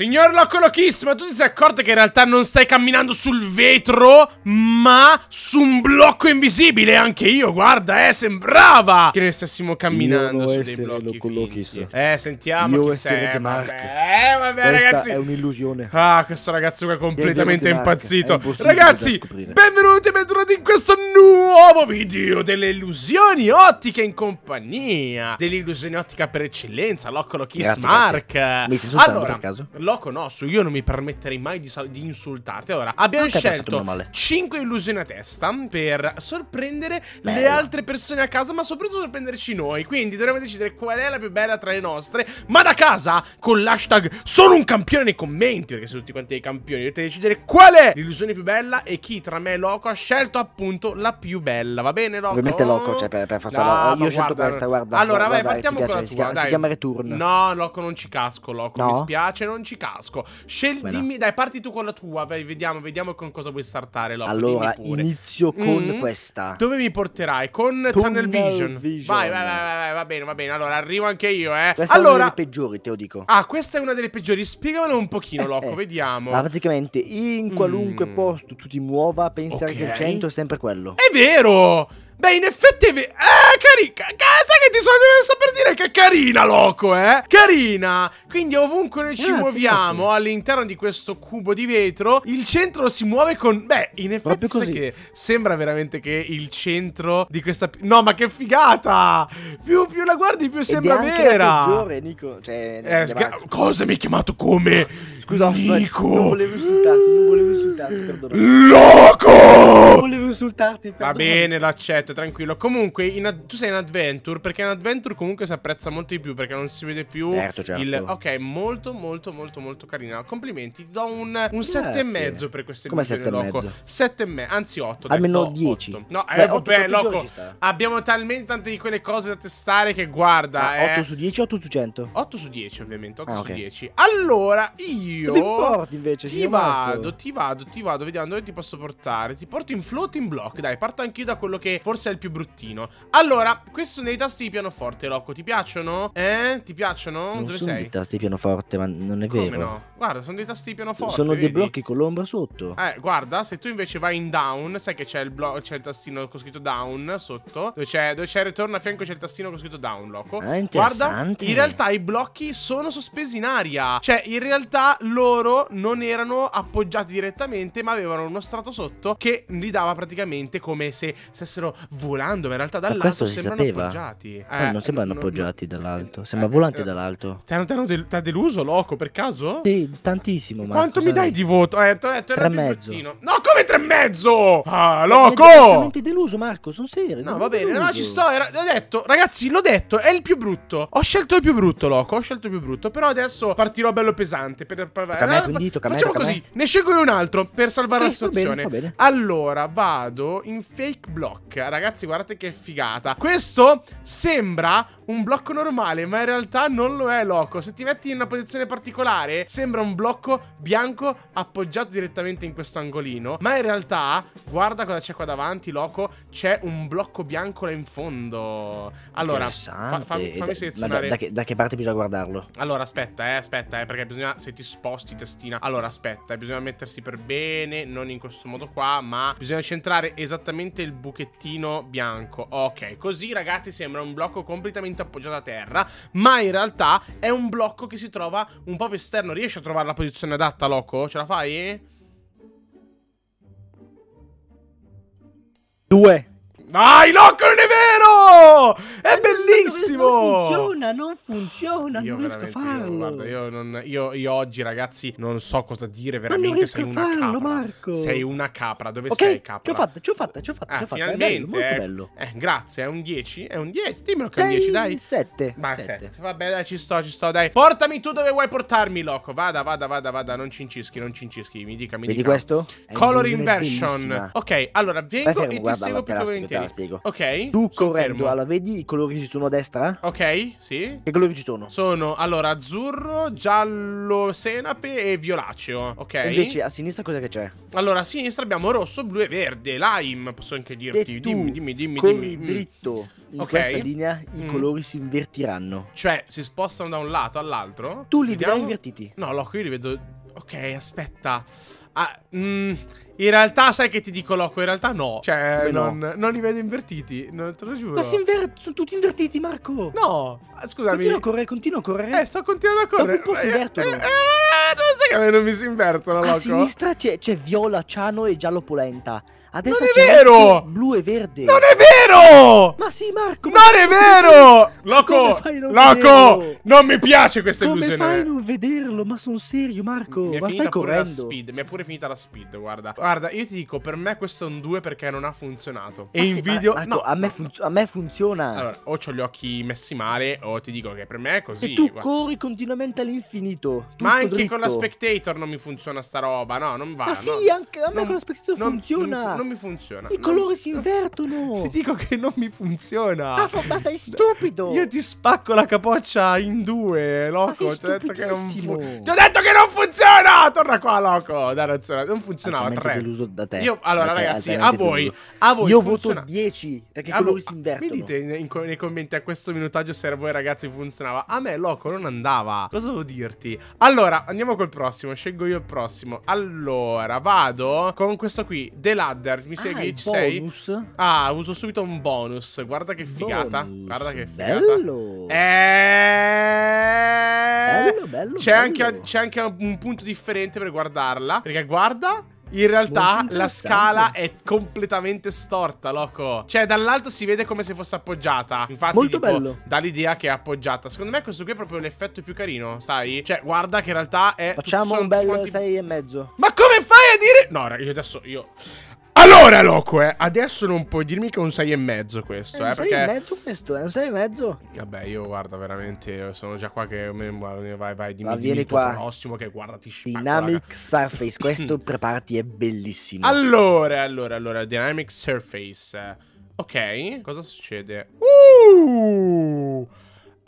Signor Loccolo Kiss, tu ti sei accorto che in realtà non stai camminando sul vetro, ma su un blocco invisibile? Anche io, guarda, eh, sembrava che noi stessimo camminando su dei blocchi Kiss. Eh, sentiamo io chi sei. Eh, vabbè, eh, vabbè ragazzi. è un'illusione. Ah, questo ragazzo qua è completamente è impazzito. È ragazzi, benvenuti e benvenuti in questo nuovo video delle illusioni ottiche in compagnia. Dell'illusione ottica per eccellenza, Loccolo Kiss Grazie, Mark. Grazie. Mi sei allora, per caso? loco nostro, io non mi permetterei mai di, di insultarti. Allora, abbiamo non scelto 5 illusioni a testa per sorprendere Bello. le altre persone a casa, ma soprattutto sorprenderci noi. Quindi dovremmo decidere qual è la più bella tra le nostre, ma da casa con l'hashtag sono un campione nei commenti, perché siete tutti quanti dei campioni, dovete decidere qual è l'illusione più bella e chi tra me e Loco ha scelto appunto la più bella, va bene Loco? Ovviamente Loco, cioè per, per forza no, io guarda, scelto questa, guarda. Allora, guarda, vai, partiamo con la tua, si chiama, si chiama Return. No, Loco non ci casco, Loco, no? mi spiace, non ci casco. Sceglimi, dai, parti tu con la tua, vai, vediamo, vediamo con cosa vuoi startare. Lopo, allora, inizio con mm. questa. Dove mi porterai? Con Tunnel, Tunnel Vision. Vision. Vai, vai, vai, vai, va bene, va bene. Allora, arrivo anche io, eh. Questa allora... è una delle peggiori, te lo dico. Ah, questa è una delle peggiori. Spiegamelo un pochino, eh, eh. Loco, vediamo. Ma praticamente in qualunque mm. posto tu ti muova, pensa okay. che il centro è sempre quello. È vero! Beh, in effetti è vero. Eh, carica. Sai che ti so saper dire che è carina, loco, eh? Carina. Quindi ovunque noi ci grazie, muoviamo all'interno di questo cubo di vetro, il centro si muove con... Beh, in effetti sai che sembra veramente che il centro di questa... No, ma che figata! Più, più la guardi, più Ed sembra vera. Peggiore, Nico. Cioè, eh, sga... Cosa mi hai chiamato come? Scusa, Nico! Non volevo insultarti, non volevo insultarti, perdonami. Loco! Non volevo insultarti, perdonami. Va bene, l'accetto, tranquillo. Comunque, tu sei in adventure, perché in adventure comunque si apprezza molto di più, perché non si vede più certo, certo. il... Ok, molto, molto, molto, molto carina. Complimenti, ti do un, un mezzo per queste Come missioni, e mezzo, anzi otto. Almeno dieci. No, eh, Beh, eh, 8 Loco, abbiamo talmente tante di quelle cose da testare che guarda. Ah, eh, 8 su 10 8 su 100? 8 su 10, ovviamente, 8 ah, su 10. Allora, io io Dove porti invece? Ti vado, ti vado, ti vado, vediamo dove ti posso portare. Ti porto in floating block, dai, parto anch'io da quello che forse è il più bruttino. Allora, questi sono dei tasti di pianoforte, Rocco, ti piacciono? Eh? Ti piacciono? Non dove sono sei? dei tasti di pianoforte, ma non è Come vero. no? Guarda, sono dei tasti di pianoforte. Sono vedi? dei blocchi con l'ombra sotto. Eh, guarda, se tu invece vai in down, sai che c'è il, c'è il tastino con scritto down sotto, dove c'è, dove c'è ritorno a fianco c'è il tastino con scritto down, Rocco. Ah, interessante. Guarda, in realtà i blocchi sono sospesi in aria. Cioè, in realtà loro non erano appoggiati direttamente, ma avevano uno strato sotto che li dava praticamente come se stessero volando, ma in realtà dall'alto sembrano sapeva. appoggiati. Eh, eh, non sembrano non, appoggiati dall'alto, eh, sembra eh, volanti dall'alto. Ti hanno, del deluso, loco, per caso? Sì, tantissimo. Ma Quanto mi dai di voto? Eh, t'ho detto, era più bruttino. No, come tre e mezzo? Ah, eh, loco! Sono Veramente deluso, Marco, sono serio. No, va bene, no, ci sto. Era, l'ho detto, ragazzi, l'ho detto, è il più brutto. Ho scelto il più brutto, loco, ho scelto il più brutto. Però adesso partirò bello pesante per, salvare. Cambia allora, dito, facciamo cambia. così, ne scelgo un altro per salvare eh, la situazione. Va bene, va bene. Allora, vado in fake block. Ragazzi, guardate che figata. Questo sembra un blocco normale, ma in realtà non lo è, loco. Se ti metti in una posizione particolare, sembra un blocco bianco appoggiato direttamente in questo angolino, ma in realtà, guarda cosa c'è qua davanti, loco, c'è un blocco bianco là in fondo. Allora, fa, fa, fammi selezionare... Da, da, che, da, che, parte bisogna guardarlo? Allora, aspetta, eh, aspetta, eh, perché bisogna... Se ti sposti testina Allora aspetta, eh, bisogna mettersi per bene Non in questo modo qua, ma bisogna centrare esattamente il buchettino bianco Ok, così ragazzi sembra un blocco completamente appoggiato a terra Ma in realtà è un blocco che si trova un po' più esterno Riesci a trovare la posizione adatta, loco? Ce la fai? Due Vai, Locke, non è vero! È non bellissimo! Non funziona, non funziona, io non riesco a farlo. Guarda, io, non, io, io, oggi, ragazzi, non so cosa dire, veramente sei una farlo, capra. Marco. Sei una capra, dove okay, sei capra? Ci ho fatta, ci ho fatta, ci ho fatta. Ah, finalmente, È bello, eh, bello. Eh, grazie, è un 10, è un 10, dimmelo che è un 10, dai. 7. Ma 7. Vabbè, dai, ci sto, ci sto, dai. Portami tu dove vuoi portarmi, Loco. Vada, vada, vada, vada, non cincischi, non cincischi, mi dica, mi Vedi dica. Vedi questo? Color inversion. Ok, allora vengo e ti seguo più che volentieri mi spiego. Ok. Tu correndo, allora vedi i colori che ci sono a destra? Ok, sì. Che colori ci sono? Sono allora azzurro, giallo, senape e violaceo. Ok. E invece a sinistra cosa che c'è? Allora a sinistra abbiamo rosso, blu e verde. Lime, posso anche dirti. E tu, dimmi, dimmi, dimmi. Corri dimmi. Mm. dritto. In okay. questa linea i mm. colori si invertiranno. Cioè, si spostano da un lato all'altro? Tu li vedrai invertiti. No, no, io li vedo Ok, aspetta. Ah, mm, in realtà sai che ti dico loco, in realtà no. Cioè, non, no. non, li vedo invertiti, non te lo giuro. Ma si sono tutti invertiti, Marco. No, ah, scusami. Continua a correre, continua a correre. Eh, sto continuando a correre. Dopo un po' si eh, eh, invertono. Eh, eh, eh, non sai che a me non mi si invertono, loco. A sinistra c'è, viola, ciano e giallo polenta. Adesso non è vero! Blu e verde. Non è vero! Ma sì, Marco. Non è vero! Loco! Non Loco! Vederlo? Non mi piace questa come illusione. Come fai a non vederlo? Ma sono serio, Marco. Mi ma stai correndo. Mi è pure finita la speed, guarda. Guarda, io ti dico, per me questo è un 2 perché non ha funzionato. Ma e sì, in video... Marco, no, a me, a me, funziona. Allora, o ho gli occhi messi male o ti dico che per me è così. E tu guarda. corri continuamente all'infinito. Ma anche dritto. con la spectator non mi funziona sta roba. No, non va. Ma no. sì, anche a me non, con la spectator non, funziona. Non, non mi funziona. I non... colori si invertono. Ti dico che non mi funziona. Ah, ma sei stupido. Io ti spacco la capoccia in due, loco. Ti ho detto che non funziona. Ti ho detto che non funziona. Torna qua, loco. Dai, razione. Non funzionava. tre. deluso da te. Io, allora, ragazzi, a voi, a voi. Io funziona... voto 10. Perché i colori si invertono. Mi dite in, nei commenti a questo minutaggio se a voi, ragazzi, funzionava. A me, loco, non andava. Cosa devo dirti? Allora, andiamo col prossimo. Scelgo io il prossimo. Allora, vado con questo qui. The Ladder. Elder. Mi segui? Ah, Ci sei? Bonus? Ah, uso subito un bonus. Guarda che figata. Bonus. Guarda che figata. Bello. E... Eh, bello, bello. C'è anche, anche un punto differente per guardarla. Perché guarda. In realtà la scala è completamente storta, loco. Cioè, dall'alto si vede come se fosse appoggiata. Infatti, Molto tipo, bello. dà l'idea che è appoggiata. Secondo me questo qui è proprio l'effetto più carino, sai? Cioè, guarda che in realtà è... Facciamo tutto, un bel quanti... 6 e mezzo. Ma come fai a dire... No, raga, io adesso... Io... Allora, loco, eh, adesso non puoi dirmi che è un 6,5 questo, eh, perché... È un 6,5 perché... questo, è un 6,5. Vabbè, io guarda, veramente, sono già qua che... Vai, vai, dimmi, Ma vieni qua. prossimo che guarda, ti spacco, Dynamic raga. Surface, questo preparati, è bellissimo. Allora, allora, allora, Dynamic Surface. Ok, cosa succede? Uh!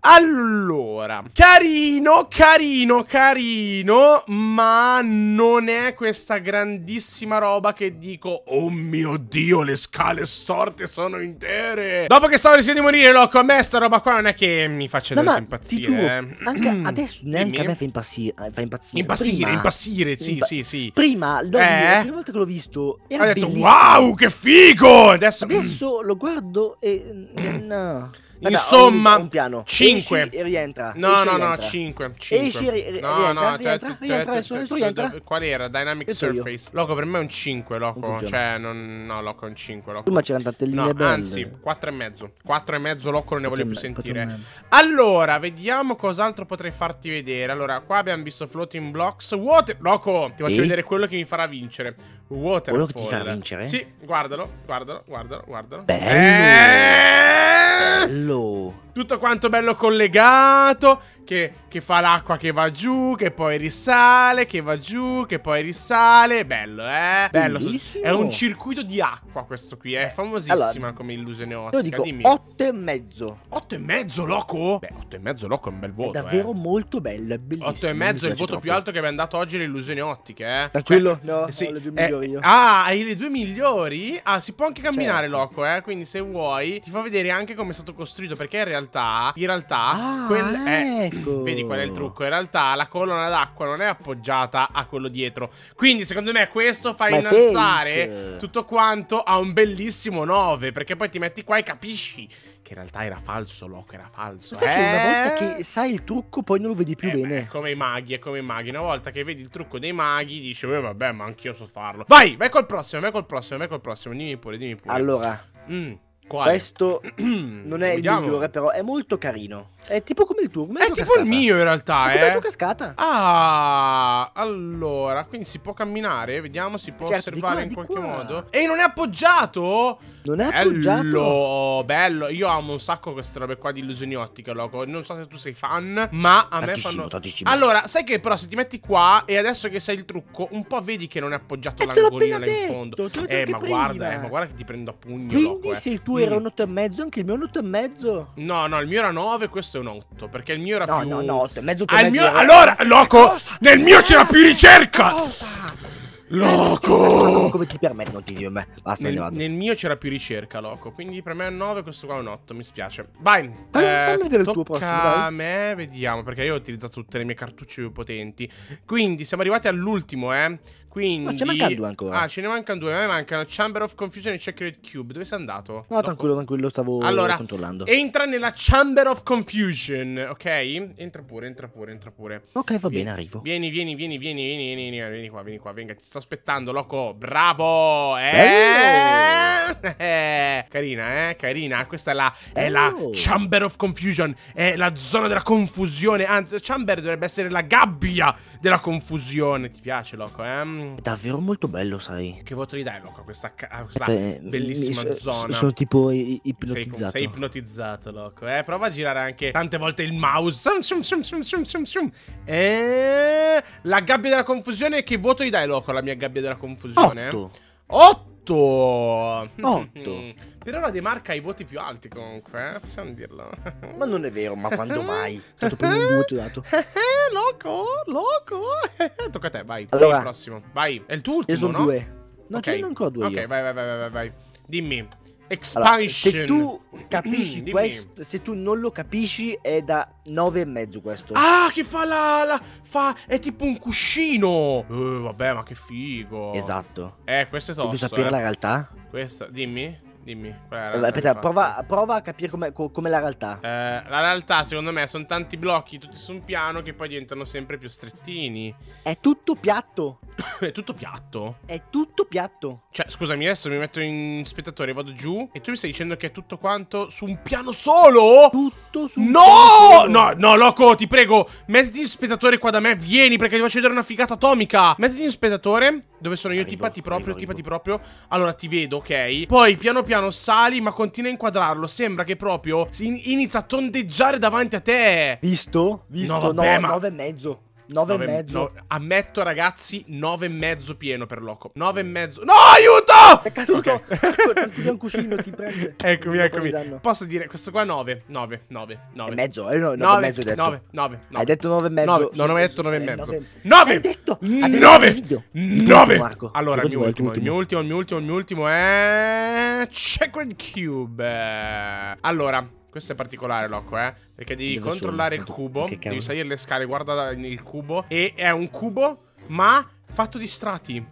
Allora, carino, carino, carino, ma non è questa grandissima roba che dico, oh mio Dio, le scale storte sono intere. Dopo che stavo rischiando di morire, loco, a me sta roba qua non è che mi faccia no, tanto impazzire. Ti giuro, eh. anche adesso neanche Dimmi. a me fa impazzire. Eh, fa impazzire, impazzire, prima, impazzire sì, impa sì, sì. Prima, eh? la prima volta che l'ho visto, era Ho detto, bellissimo. wow, che figo! Adesso, mm. adesso mm. lo guardo e... Mm, no... Insomma, un, piano. 5. Esci, rientra. No, esci, no, rientra. no, 5. 5. Esci, ri- no, rientra, no, rientra, cioè, rientra, cioè, rientra, cioè, rientra. Qual era? Dynamic e Surface. Loco, per me è un 5, Loco. Cioè, non, no, Loco è un 5, Loco. Prima c'erano tante linee no, anzi, 4 e mezzo. 4 e mezzo, Loco, non ne voglio più sentire. Allora, vediamo cos'altro potrei farti vedere. Allora, qua abbiamo visto Floating Blocks. Water... Loco, ti faccio vedere quello che mi farà vincere. Waterfall. Quello che ti farà vincere? Sì, guardalo, guardalo, guardalo, guardalo. Bello! Eh! bello! Tutto quanto bello collegato, che, che fa l'acqua che va giù, che poi risale, che va giù, che poi risale. Bello, eh? Bello. Bellissimo. È un circuito di acqua questo qui, è eh? famosissima allora, come illusione ottica. Io dico Dimmi. 8 e mezzo. Otto e mezzo, loco? Beh, otto e mezzo, loco, è un bel voto, È davvero eh. molto bello, è bellissimo. Otto e mezzo è il voto troppo. più alto che abbiamo dato oggi le illusioni ottiche, eh? Tranquillo, cioè, no, sì, ho le due eh, migliori io. Ah, hai le due migliori? Ah, si può anche camminare, certo. loco, eh? Quindi se vuoi, ti fa vedere anche come è stato stato costruito perché in realtà, in realtà, ah, quel è, ecco. vedi qual è il trucco, in realtà la colonna d'acqua non è appoggiata a quello dietro. Quindi secondo me questo fa Ma innalzare tutto quanto a un bellissimo 9, perché poi ti metti qua e capisci che in realtà era falso, Loco, era falso. Sai eh? che una eh? volta che sai il trucco poi non lo vedi più eh bene. Beh, è come i maghi, è come i maghi. Una volta che vedi il trucco dei maghi dici, eh, vabbè, ma anch'io so farlo. Vai, vai col prossimo, vai col prossimo, vai col prossimo. Dimmi pure, dimmi pure. Allora. Mm. Quale? Questo non è Vediamo. il migliore, però è molto carino. È tipo come il tuo. Come è tipo cascata. il mio in realtà, è eh. Come cascata. Ah, allora, quindi si può camminare, vediamo, si può certo, osservare in qualche qua. modo. E non è appoggiato? Non è appoggiato. Bello, io amo un sacco queste robe qua di illusioni ottiche, loco. Non so se tu sei fan, ma a me fanno Allora, sai che però se ti metti qua e adesso che sai il trucco, un po' vedi che non è appoggiato eh, l'angolino là in fondo. Detto, eh, ma prima. guarda, eh, ma guarda che ti prendo a pugno, Quindi loco, eh. se il tuo quindi... era un 8 e mezzo, anche il mio è un 8 e mezzo. No, no, il mio era 9, questo è un 8, perché il mio era no, più No, no, 8 e mezzo, 8 ah, mio... Allora, loco, cosa? nel mio c'era più ricerca. Cosa? Loco! Come ti permettono di me? Basta, nel, nel mio c'era più ricerca, Loco. Quindi per me è un 9, questo qua è un 8. Mi spiace. Vai. Dai, eh, fammi vedere il tuo prossimo. a me, vediamo. Perché io ho utilizzato tutte le mie cartucce più potenti. Quindi siamo arrivati all'ultimo, eh. Quindi... No, ce ne mancano due ancora. Ah, ce ne mancano due. A me mancano Chamber of Confusion e Checkered Cube. Dove sei andato? No, Dopo. tranquillo, tranquillo. Stavo allora, controllando. Entra nella Chamber of Confusion, ok? Entra pure, entra pure, entra pure. Ok, va vieni, bene, arrivo. Vieni, vieni, vieni, vieni, vieni, vieni, vieni, vieni qua, vieni qua. Venga, ti sto aspettando, loco. Bravo! Eh? eh carina, eh? Carina. Questa è la, è la Chamber of Confusion. È la zona della confusione. Anzi, Chamber dovrebbe essere la gabbia della confusione. Ti piace, loco, eh? davvero molto bello, sai. Che voto di dai, Loco, a questa, a questa Te, cioè, bellissima mi, zona? Sono tipo ipnotizzato. Sei, sei ipnotizzato, Loco. Eh, prova a girare anche tante volte il mouse. E... La gabbia della confusione, che voto di dai, Loco, alla mia gabbia della confusione? Eh? Otto. 8? 8. 8. per ora De Marca ha i voti più alti comunque, eh? possiamo dirlo. ma non è vero, ma quando mai? Tanto prima un voto ti ho dato. Eh, loco, loco. Tocca a te, vai. Allora, vai, prossimo. Vai, è il tuo ultimo, Io sono no? due. No, okay. ce n'ho ancora due Ok, io. vai, vai, vai, vai, vai. Dimmi. Expansion. Allora, se tu capisci questo, se tu non lo capisci, è da e mezzo questo. Ah, che fa la, la, fa, è tipo un cuscino. Uh, vabbè, ma che figo. Esatto. Eh, questo è tosto. Devi sapere eh. la realtà? Questo, dimmi. Dimmi. Qual è la Vabbè, aspetta, prova, prova, a capire com'è, com'è la realtà. Eh, la realtà, secondo me, sono tanti blocchi tutti su un piano che poi diventano sempre più strettini. È tutto piatto. è tutto piatto? È tutto piatto. Cioè, scusami, adesso mi metto in spettatore, vado giù e tu mi stai dicendo che è tutto quanto su un piano solo? Tutto su un no! piano solo. No, no, loco, ti prego, mettiti in spettatore qua da me, vieni perché ti faccio vedere una figata atomica. Mettiti in spettatore, dove sono io, arrivo, tipati proprio, arrivo, tipati arrivo. proprio. Allora, ti vedo, ok? Poi, piano piano piano sali ma continua a inquadrarlo. Sembra che proprio in inizia a tondeggiare davanti a te. Visto? Visto? No, vabbè, no, ma... 9 e mezzo. 9 e mezzo. No, ammetto, ragazzi, 9 e mezzo pieno per Loco. 9 e mm. mezzo. No, aiuto! È caduto! Okay. un cuscino, ti prende. Eccomi, eccomi. Posso dire, questo qua 9, 9, 9, 9. E mezzo, eh, no, 9, 9 e mezzo 9, 9, 9, 9. Hai detto 9 eh, e mezzo. 9, non ho detto 9 e mezzo. 9! Hai detto 9! 9! Allora, il mio ultimo, il mio ultimo, il mio ultimo, il mio ultimo è... Checkered Cube. Allora... Questo è particolare, Locco, eh. Perché devi Dove controllare sono? il cubo. Che devi salire le scale, guarda il cubo. E è un cubo, ma fatto di strati.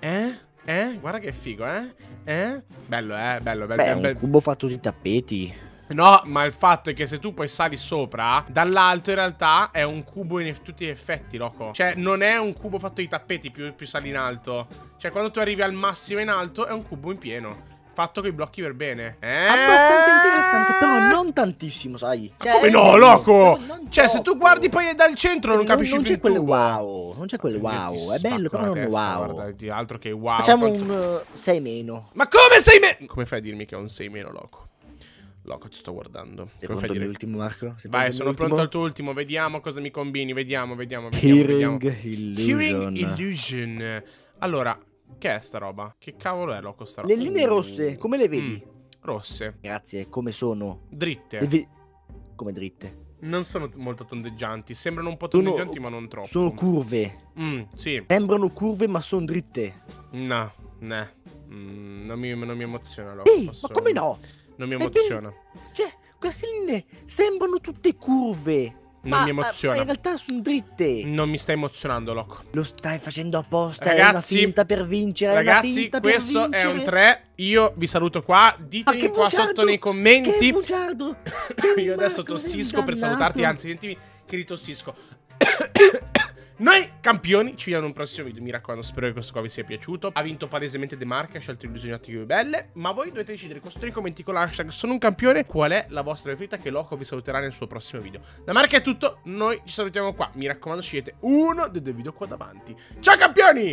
Eh? Eh? Guarda che figo, eh? Eh? Bello, eh? Bello, bello. Beh, bello, un cubo fatto di tappeti. No, ma il fatto è che se tu poi sali sopra, dall'alto in realtà è un cubo in tutti gli effetti, loco. Cioè, non è un cubo fatto di tappeti più, più sali in alto. Cioè, quando tu arrivi al massimo in alto, è un cubo in pieno fatto con blocchi per bene. Eh? Abbastanza interessante, però non tantissimo, sai. Cioè, come no, loco? No, cioè, troppo. se tu guardi poi dal centro non, non capisci non più. Non c'è quelle wow. Non c'è quel eh, wow. È bello, però non testa, wow. Guarda, altro che wow. Facciamo quanto... un 6 uh, eh, meno. Ma come 6 meno? Come fai a dirmi che è un 6 meno, loco? Loco, ti sto guardando. Come fai a dire? l'ultimo, Marco? Sei Vai, sono ultimo? pronto al tuo ultimo. Vediamo cosa mi combini. Vediamo, vediamo, vediamo. Hearing, vediamo. Illusion. Hearing Illusion. Allora, che è sta roba? Che cavolo è Loco sta roba? Le linee mm. rosse, come le vedi? Mm, rosse. Grazie, come sono? Dritte. Come dritte? Non sono molto tondeggianti, sembrano un po' tondeggianti sono, ma non troppo. Sono curve. Mm, sì. Sembrano curve ma sono dritte. No, ne. Mm, non, mi, non mi emoziona Loco. Ehi, posso... ma come no? Non mi emoziona. Cioè, queste linee sembrano tutte curve. Non ma, mi emoziona. Ma in realtà sono dritte. Non mi stai emozionando, Loco. Lo stai facendo apposta. Ragazzi, è una finta per vincere. Ragazzi, per questo vincere. è un 3. Io vi saluto qua. Ditemi qua bugiardo, sotto nei commenti. Io adesso tossisco per salutarti. Anzi, sentimi che ritossisco. Noi campioni ci vediamo in un prossimo video, mi raccomando, spero che questo qua vi sia piaciuto. Ha vinto palesemente De Marche, ha scelto illusionati più belle, ma voi dovete decidere con i commenti con l'hashtag sono un campione qual è la vostra preferita che Loco vi saluterà nel suo prossimo video. Da Marche è tutto, noi ci salutiamo qua, mi raccomando scegliete uno dei due video qua davanti. Ciao campioni!